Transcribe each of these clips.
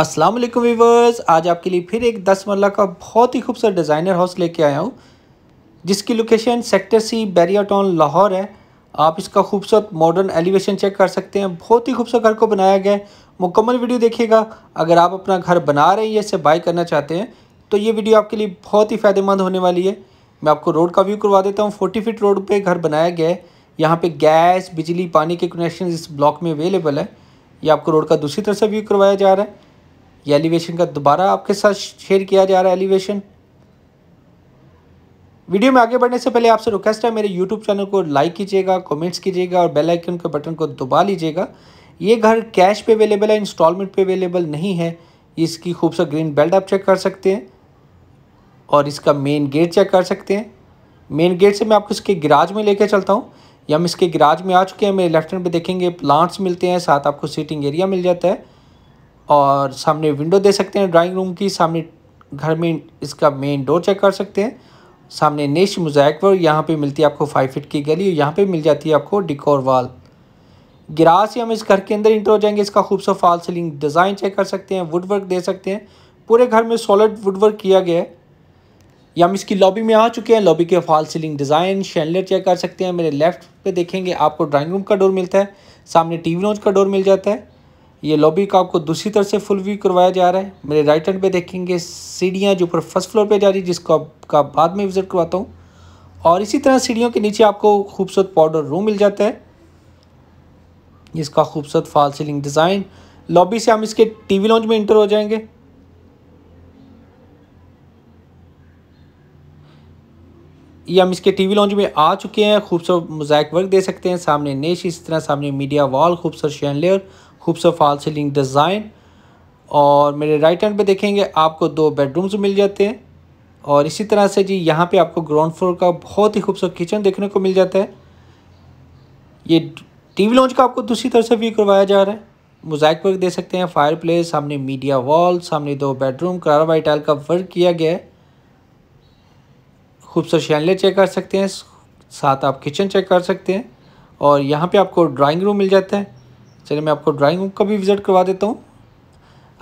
अस्सलाम वालेकुम आज आपके लिए फिर एक दस मरला का बहुत ही खूबसूरत डिज़ाइनर हाउस लेके आया हूँ जिसकी location sector C Bahria town Lahore है आप इसका खूबसूरत मॉडर्न एलिवेशन चेक कर सकते हैं बहुत ही खूबसूरत घर को बनाया गया है मुकम्मल वीडियो देखिएगा अगर आप अपना घर बना रहे हैं या इसे बाय करना चाहते हैं तो ये वीडियो आपके लिए बहुत ही फ़ायदेमंद होने वाली है मैं आपको रोड का व्यू करवा देता हूँ फोर्टी फिट रोड पर घर बनाया गया है यहाँ पर गैस बिजली पानी के कनेक्शन इस ब्लॉक में अवेलेबल है ये आपको रोड का दूसरी तरफ से व्यू करवाया जा रहा है ये एलिवेशन का दोबारा आपके साथ शेयर किया जा रहा है एलिवेशन वीडियो में आगे बढ़ने से पहले आपसे रिक्वेस्ट है मेरे यूट्यूब चैनल को लाइक कीजिएगा कमेंट्स कीजिएगा और बेल आइकन के बटन को दबा लीजिएगा ये घर कैश पे अवेलेबल है इंस्टॉलमेंट पे अवेलेबल नहीं है इसकी खूबसूरत ग्रीन बेल्ट आप चेक कर सकते हैं और इसका मेन गेट चेक कर सकते हैं मेन गेट से मैं आपको इसके गिराज में लेकर चलता हूँ या हम इसके गिराज में आ चुके हैं मेरे लेफ्ट हैंड पर देखेंगे प्लांट्स मिलते हैं साथ आपको सीटिंग एरिया मिल जाता है और सामने विंडो दे सकते हैं ड्राइंग रूम की सामने घर में इसका मेन डोर चेक कर सकते हैं सामने नेश मोजाइक वर्क यहाँ पर मिलती है आपको फाइव फिट की गली और यहाँ पर मिल जाती है आपको डिकोर वाल गिराज से हम इस घर के अंदर इंटर हो जाएंगे इसका खूबसूरत फॉल सीलिंग डिज़ाइन चेक कर सकते हैं वुड वर्क दे सकते हैं पूरे घर में सॉलिड वुड वर्क किया गया है या हम इसकी लॉबी में आ चुके हैं लॉबी के fall ceiling design chandelier check कर सकते हैं मेरे लेफ्ट पे देखेंगे आपको ड्राइंग रूम का डोर मिलता है सामने टीवी वी का डोर मिल जाता है ये लॉबी का आपको दूसरी तरफ से फुल व्यू करवाया जा रहा है मेरे राइट हैंड पे देखेंगे सीढ़ियाँ जो ऊपर फर्स्ट फ्लोर पे जा रही है जिसको आपका बाद में विज़िट करवाता हूँ और इसी तरह सीढ़ियों के नीचे आपको खूबसूरत पाउडर रूम मिल जाता है इसका खूबसूरत फॉल सीलिंग डिज़ाइन लॉबी से हम इसके टी लॉन्च में इंटर हो जाएंगे ये हम इसके टीवी लॉन्च में आ चुके हैं खूबसूरत मोजाइक वर्क दे सकते हैं सामने नेश इस तरह सामने मीडिया वॉल खूबसूरत शैन लेयर खूबसूरत फाल सीलिंग डिज़ाइन और मेरे राइट हैंड पे देखेंगे आपको दो बेडरूम्स मिल जाते हैं और इसी तरह से जी यहाँ पे आपको ग्राउंड फ्लोर का बहुत ही खूबसूरत किचन देखने को मिल जाता है ये टीवी लॉन्च का आपको दूसरी तरफ से व्यू करवाया जा रहा है मोजाइक वर्क दे सकते हैं फायर प्लेस सामने मीडिया वॉल सामने दो बेडरूम करारा वाई टाइल का वर्क किया गया है खूबसूरत शैनले चेक कर सकते हैं साथ आप किचन चेक कर सकते हैं और यहाँ पे आपको ड्राइंग रूम मिल जाता है चलिए मैं आपको ड्राइंग रूम का भी विज़िट करवा देता हूँ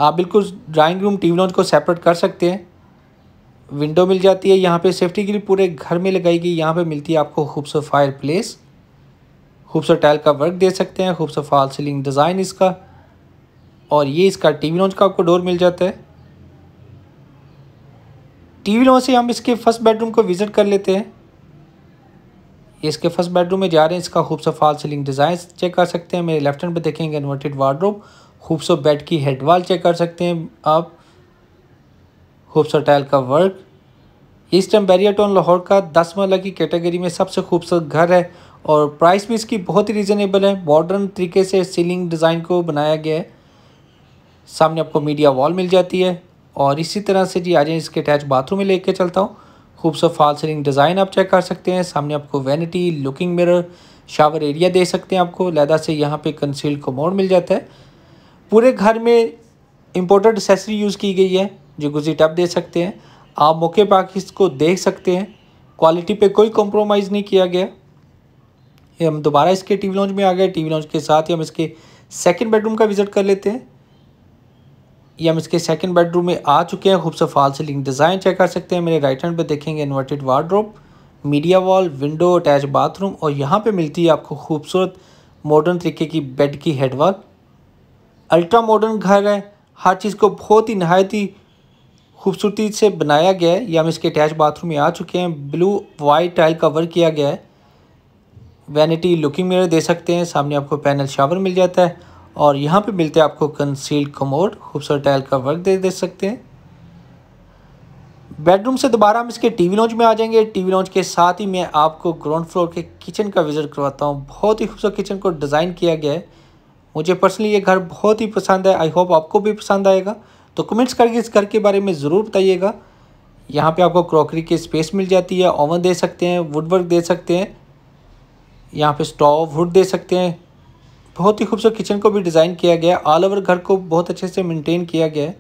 आप बिल्कुल ड्राइंग रूम टीवी लॉन्च को सेपरेट कर सकते हैं विंडो मिल जाती है यहाँ पे सेफ्टी के लिए पूरे घर में लगाई गई यहाँ पे मिलती है आपको खूबसूरत फायर प्लेस खूबसूरत टाइल का वर्क दे सकते हैं खूबसूरत फॉल सीलिंग डिज़ाइन इसका और ये इसका टी लॉन्च का आपको डोर मिल जाता है टी लॉन्च से हम इसके फर्स्ट बेडरूम को विज़िट कर लेते हैं ये इसके फर्स्ट बेडरूम में जा रहे हैं इसका खूबसूरत फॉल सीलिंग डिज़ाइन चेक कर सकते हैं मेरे लेफ्ट हैंड पे देखेंगे इन्वर्टेड वार्डरूम खूबसूरत बेड की हेड वॉल चेक कर सकते हैं आप खूबसा टाइल का work eastern Bahria town Lahore का दस मरला की कैटेगरी में सबसे खूबसूरत घर है और प्राइस भी इसकी बहुत ही रीज़नेबल है मॉडर्न तरीके से सीलिंग डिज़ाइन को बनाया गया है सामने आपको मीडिया वॉल मिल जाती है और इसी तरह से जी आ जाए इसके अटैच बाथरूम में लेके चलता हूँ खूबसूरत फॉल सीलिंग डिज़ाइन आप चेक कर सकते हैं सामने आपको vanity looking mirror shower area दे सकते हैं आपको लहदा से यहाँ पे को कमोड मिल जाता है पूरे घर में इम्पोर्टेड एसेसरी यूज़ की गई है जो गुजी टप दे सकते हैं आप मौके पर आके इसको देख सकते हैं क्वालिटी पे कोई कॉम्प्रोमाइज़ नहीं किया गया हम दोबारा इसके वी लॉन्च में आ गए वी लॉन्च के साथ ही हम इसके सेकेंड बेडरूम का विज़िट कर लेते हैं या हम इसके सेकंड बेडरूम में आ चुके हैं खूबसूरत फॉल सीलिंग डिज़ाइन चेक कर सकते हैं मेरे राइट हैंड पे देखेंगे inverted wardrobe media wall window attach bathroom और यहाँ पे मिलती है आपको खूबसूरत मॉडर्न तरीके की बेड की हेडवाल अल्ट्रा मॉडर्न घर है हर चीज़ को बहुत ही नहायत ही खूबसूरती से बनाया गया है या हम इसके अटैच बाथरूम में आ चुके हैं ब्लू वाइट टाइल कवर किया गया है वैनिटी लुकिंग मिरर दे सकते हैं सामने आपको पैनल शावर मिल जाता है और यहाँ पे मिलते हैं आपको कंसील्ड कमोड खूबसूरत टाइल का वर्क दे दे सकते हैं बेडरूम से दोबारा हम इसके टीवी लॉन्च में आ जाएंगे टीवी लॉन्च के साथ ही मैं आपको ग्राउंड फ्लोर के किचन का विजिट करवाता हूँ बहुत ही खूबसूरत किचन को डिज़ाइन किया गया है मुझे पर्सनली ये घर बहुत ही पसंद है आई होप आपको भी पसंद आएगा तो कमेंट्स करके इस घर के बारे में ज़रूर बताइएगा यहाँ पर आपको क्रॉकरी की स्पेस मिल जाती है ओवन दे सकते हैं वर्क दे सकते हैं यहाँ पर स्टोव वुड दे सकते हैं बहुत ही खूबसूरत किचन को भी डिज़ाइन किया गया ऑल ओवर घर को बहुत अच्छे से मेंटेन किया गया है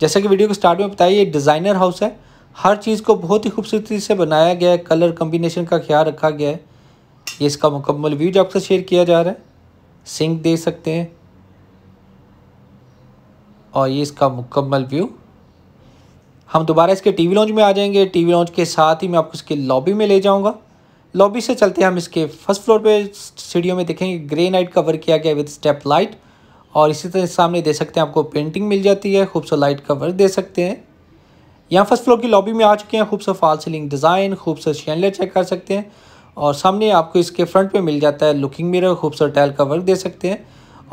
जैसा कि वीडियो के स्टार्ट में बताया ये डिज़ाइनर हाउस है हर चीज़ को बहुत ही खूबसूरती से बनाया गया है कलर कम्बिनेशन का ख्याल रखा गया है ये इसका मुकम्मल व्यू जो आपसे शेयर किया जा रहा है सिंक दे सकते हैं और ये इसका मुकम्मल व्यू हम दोबारा इसके टीवी लॉन्च में आ जाएंगे टीवी लॉन्च के साथ ही मैं आपको इसके लॉबी में ले जाऊंगा लॉबी से चलते हैं हम इसके फर्स्ट फ्लोर पे सीढ़ियों में देखेंगे ग्रे नाइट कवर किया गया विद स्टेप लाइट और इसी तरह सामने दे सकते हैं आपको पेंटिंग मिल जाती है खूबसूरत लाइट कवर दे सकते हैं यहाँ फर्स्ट फ्लोर की लॉबी में आ चुके हैं खूबसूरत फॉल सीलिंग डिज़ाइन खूबसूरत शैंडलर चेक कर सकते हैं और सामने आपको इसके फ्रंट पे मिल जाता है लुकिंग मिरर खूबसूरत टाइल का वर्क दे सकते हैं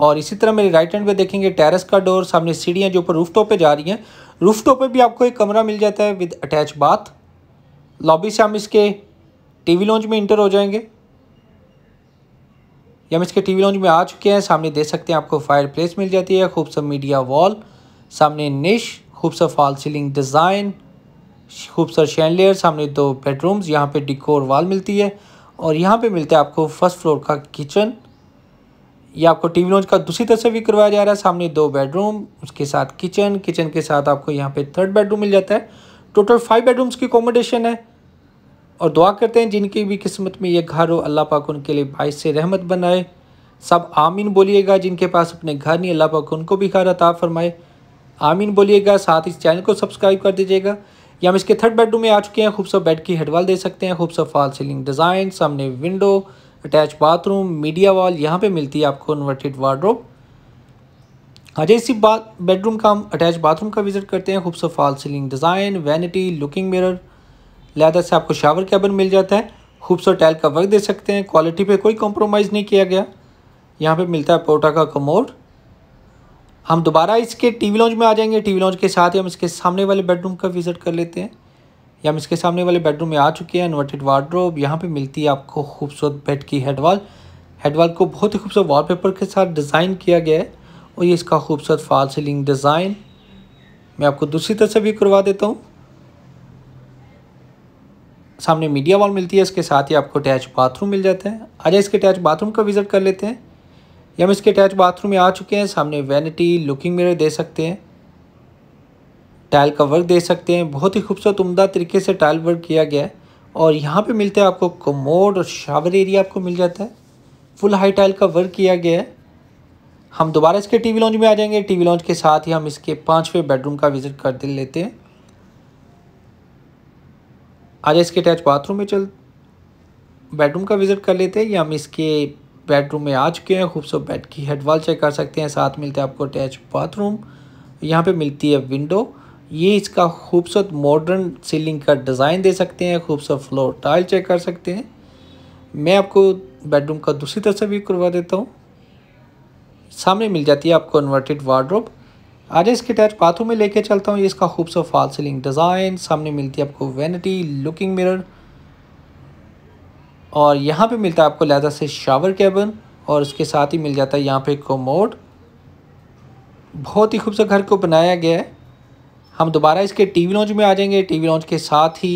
और इसी तरह मेरे राइट हैंड पे देखेंगे टेरेस का डोर सामने सीढ़ियाँ जो ऊपर रूफ टॉप पर जा रही हैं रूफ टॉप पर भी आपको एक कमरा मिल जाता है विद अटैच बाथ लॉबी से हम इसके टीवी लॉन्च में इंटर हो जाएंगे या हम इसके टीवी लॉन्च में आ चुके हैं सामने देख सकते हैं आपको फायर प्लेस मिल जाती है खूबसूरत मीडिया वॉल सामने निश खूबसूरत फॉल सीलिंग डिज़ाइन खूबसूरत शैंडलियर सामने दो बेडरूम्स यहाँ पे डिकोर वॉल मिलती है और यहाँ पे मिलता है आपको फर्स्ट फ्लोर का किचन या आपको टीवी लॉन्च का दूसरी तरफ से भी करवाया जा रहा है सामने दो बेडरूम उसके साथ किचन किचन के साथ आपको यहाँ पे थर्ड बेडरूम मिल जाता है टोटल फाइव बेडरूम्स की अकोमोडेशन है और दुआ करते हैं जिनकी भी किस्मत में ये घर हो अल्लाह पाक उनके लिए बाइस से रहमत बनाए सब आमीन बोलिएगा जिनके पास अपने घर नहीं अल्लाह पाक उनको भी घर अता फरमाए आमीन बोलिएगा साथ इस चैनल को सब्सक्राइब कर दीजिएगा या हम इसके थर्ड बेडरूम में आ चुके हैं खूबसूरत बेड की हेडवाल दे सकते हैं खूबसूरत फॉल सीलिंग डिज़ाइन सामने window attach bathroom media wall यहाँ पर मिलती है आपको इन्वर्टेड हाँ जी इसी बात बेडरूम का हम अटैच बाथरूम का विजिट करते हैं खूबसूरत fall ceiling design vanity looking mirror लिहाजा से आपको शावर कैबिन मिल जाता है खूबसूरत टाइल का वर्क दे सकते हैं क्वालिटी पे कोई कॉम्प्रोमाइज़ नहीं किया गया यहाँ पे मिलता है पोटा का कमोड हम दोबारा इसके टीवी लॉन्च में आ जाएंगे टीवी लॉन्च के साथ ही हम इसके सामने वाले बेडरूम का विज़िट कर लेते हैं या हम इसके सामने वाले बेडरूम में आ चुके हैं इन्वर्टेड वार्ड्रोब यहाँ पर मिलती है आपको खूबसूरत बेड की हेडवाल हेडवाल को बहुत ही खूबसूरत पेपर के साथ डिज़ाइन किया गया है और ये इसका खूबसूरत फाल सीलिंग डिज़ाइन मैं आपको दूसरी से भी करवा देता हूँ सामने मीडिया वॉल मिलती है इसके साथ ही आपको अटैच बाथरूम मिल जाता है आज इसके अटैच बाथरूम का विज़िट कर लेते हैं ये हम इसके अटैच बाथरूम में आ चुके हैं सामने वैनिटी लुकिंग मिरर दे सकते हैं टाइल का वर्क दे सकते हैं बहुत ही खूबसूरत उमदा तरीके से टाइल वर्क किया गया है और यहाँ पे मिलते हैं आपको कमोड और शावर एरिया आपको मिल जाता है फुल हाई टाइल का वर्क किया गया है हम दोबारा इसके टीवी लॉन्च में आ जाएंगे टीवी लॉन्च के साथ ही हम इसके पाँचवें बेडरूम का विज़िट कर लेते हैं आज इसके अटैच बाथरूम में चल बेडरूम का विज़िट कर लेते हैं या हम इसके बेडरूम में आ चुके हैं खूबसूरत बेड की हेड वॉल चेक कर सकते हैं साथ मिलते हैं आपको अटैच बाथरूम यहाँ पे मिलती है विंडो ये इसका खूबसूरत मॉडर्न सीलिंग का डिज़ाइन दे सकते हैं खूबसूरत फ्लोर टाइल चेक कर सकते हैं मैं आपको बेडरूम का दूसरी तरफ से व्यू करवा देता हूँ सामने मिल जाती है आपको इन्वर्टेड वार्ड्रोब आज इसके अटैच बाथरूम में लेके चलता हूँ इसका खूबसूरत फॉल सीलिंग डिज़ाइन सामने मिलती है आपको वेनिटी लुकिंग मिरर और यहाँ पे मिलता है आपको लहजा से शावर कैबन और उसके साथ ही मिल जाता है यहाँ पे कोमोड बहुत ही खूबसूरत घर को बनाया गया है हम दोबारा इसके टी लॉन्च में आ जाएंगे टी लॉन्च के साथ ही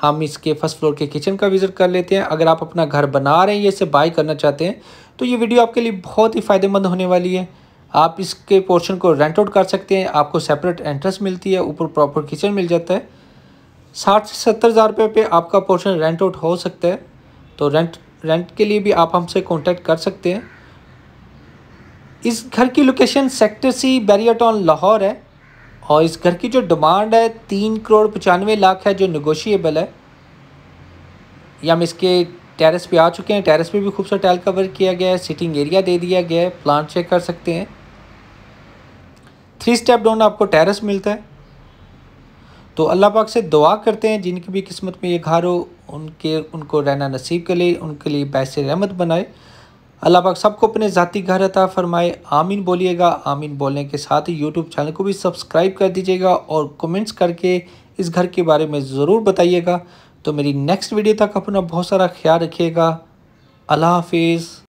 हम इसके फर्स्ट फ्लोर के किचन का विज़िट कर लेते हैं अगर आप अपना घर बना रहे हैं या इसे बाई करना चाहते हैं तो ये वीडियो आपके लिए बहुत ही फ़ायदेमंद होने वाली है आप इसके पोर्शन को रेंट आउट कर सकते हैं आपको सेपरेट एंट्रेंस मिलती है ऊपर प्रॉपर किचन मिल जाता है साठ से सत्तर हज़ार रुपये पे आपका पोर्शन रेंट आउट हो सकता है तो रेंट रेंट के लिए भी आप हमसे कॉन्टैक्ट कर सकते हैं इस घर की location sector C Bahria Town Lahore है और इस घर की जो डिमांड है तीन करोड़ पचानवे लाख है जो निगोशिएबल है या हम इसके टेरेस पे आ चुके हैं टेरेस पे भी खूबसूरत टाइल कवर किया गया है सिटिंग एरिया दे दिया गया है प्लांट चेक कर सकते हैं थ्री स्टेप डाउन आपको टेरेस मिलता है तो अल्लाह पाक से दुआ करते हैं जिनकी भी किस्मत में ये घर हो उनके उनको रहना नसीब के लिए उनके लिए पैसे रहमत बनाए अल्लाह पाक सबको अपने ज़ाती घर अता फरमाए आमीन बोलिएगा आमीन बोलने के साथ ही यूट्यूब चैनल को भी सब्सक्राइब कर दीजिएगा और कमेंट्स करके इस घर के बारे में ज़रूर बताइएगा तो मेरी नेक्स्ट वीडियो तक अपना बहुत सारा ख्याल रखिएगा अल्लाह हाफिज़